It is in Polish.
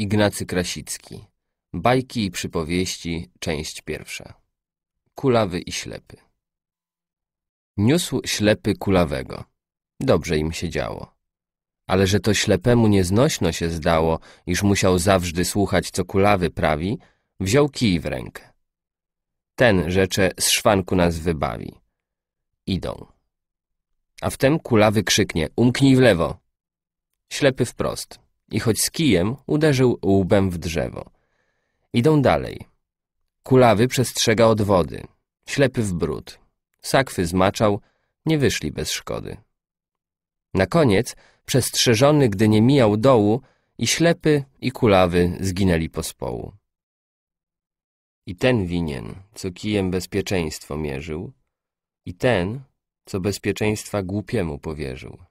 Ignacy Krasicki. Bajki i przypowieści, część pierwsza. Kulawy i ślepy. Niósł ślepy kulawego. Dobrze im się działo. Ale że to ślepemu nieznośno się zdało, iż musiał zawsze słuchać, co kulawy prawi, wziął kij w rękę. Ten rzecze z szwanku nas wybawi. Idą. A wtem kulawy krzyknie, umknij w lewo. Ślepy wprost i choć z kijem uderzył łbem w drzewo. Idą dalej. Kulawy przestrzega od wody, ślepy w brud. Sakwy zmaczał, nie wyszli bez szkody. Na koniec, przestrzeżony, gdy nie mijał dołu, i ślepy, i kulawy zginęli pospołu. I ten winien, co kijem bezpieczeństwo mierzył, i ten, co bezpieczeństwa głupiemu powierzył.